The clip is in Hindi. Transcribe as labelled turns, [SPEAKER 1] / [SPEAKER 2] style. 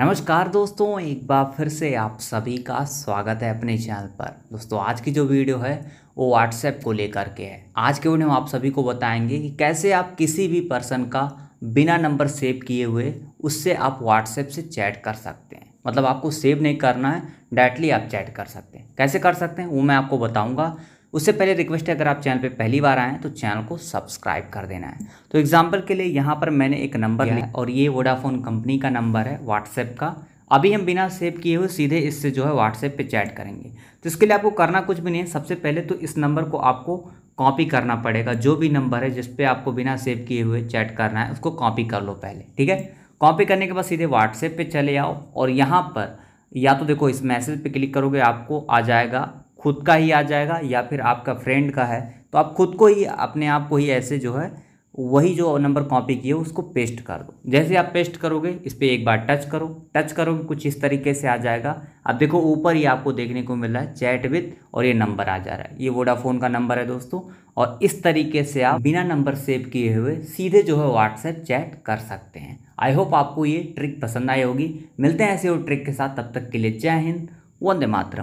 [SPEAKER 1] नमस्कार दोस्तों एक बार
[SPEAKER 2] फिर से आप सभी का स्वागत है अपने चैनल पर दोस्तों आज की जो वीडियो है वो व्हाट्सएप को लेकर के है आज के वीडियो में आप सभी को बताएंगे कि कैसे आप किसी भी पर्सन का बिना नंबर सेव किए हुए उससे आप व्हाट्सएप से चैट कर सकते हैं मतलब आपको सेव नहीं करना है डायरेक्टली आप चैट कर सकते हैं कैसे कर सकते हैं वो मैं आपको बताऊंगा उससे पहले रिक्वेस्ट है अगर आप चैनल पे पहली बार आएँ तो चैनल को सब्सक्राइब कर देना है तो एग्जाम्पल के लिए यहाँ पर मैंने एक नंबर लिया और ये वोडाफोन कंपनी का नंबर है व्हाट्सएप का अभी हम बिना सेव किए हुए सीधे इससे जो है व्हाट्सएप पर चैट करेंगे तो इसके लिए आपको करना कुछ भी नहीं है सबसे पहले तो इस नंबर को आपको कॉपी करना पड़ेगा जो भी नंबर है जिसपे आपको बिना सेव किए हुए चैट करना है उसको कॉपी कर लो पहले ठीक है कॉपी करने के बाद सीधे व्हाट्सएप पे चले आओ और यहाँ पर या तो देखो इस मैसेज पे क्लिक करोगे आपको आ जाएगा खुद का ही आ जाएगा या फिर आपका फ्रेंड का है तो आप खुद को ही अपने आप को ही ऐसे जो है वही जो नंबर कॉपी किए उसको पेस्ट कर दो जैसे आप पेस्ट करोगे इस पर एक बार टच करो टच करोगे कुछ इस तरीके से आ जाएगा अब देखो ऊपर ही आपको देखने को मिल रहा है चैट विथ और ये नंबर आ जा रहा है ये वोडाफोन का नंबर है दोस्तों और इस तरीके से आप बिना नंबर सेव किए हुए सीधे जो है व्हाट्सएप चैट कर सकते हैं आई होप आपको ये ट्रिक पसंद आई होगी मिलते हैं ऐसे और ट्रिक के साथ तब तक
[SPEAKER 1] के लिए जय हिंद वंदे मातरम